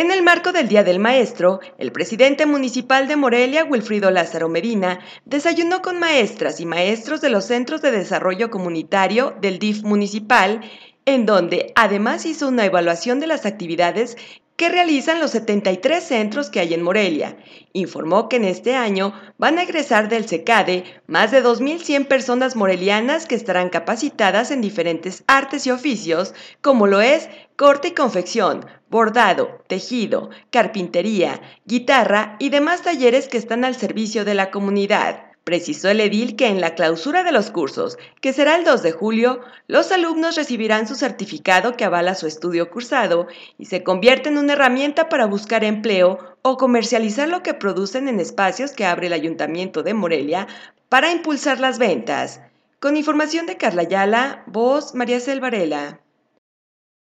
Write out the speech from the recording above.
En el marco del Día del Maestro, el presidente municipal de Morelia, Wilfrido Lázaro Medina, desayunó con maestras y maestros de los Centros de Desarrollo Comunitario del DIF municipal, en donde además hizo una evaluación de las actividades que realizan los 73 centros que hay en Morelia. Informó que en este año van a egresar del SECADE más de 2.100 personas morelianas que estarán capacitadas en diferentes artes y oficios, como lo es corte y confección, bordado, tejido, carpintería, guitarra y demás talleres que están al servicio de la comunidad. Precisó el edil que en la clausura de los cursos, que será el 2 de julio, los alumnos recibirán su certificado que avala su estudio cursado y se convierte en una herramienta para buscar empleo o comercializar lo que producen en espacios que abre el Ayuntamiento de Morelia para impulsar las ventas. Con información de Carla Ayala, voz María Selvarela.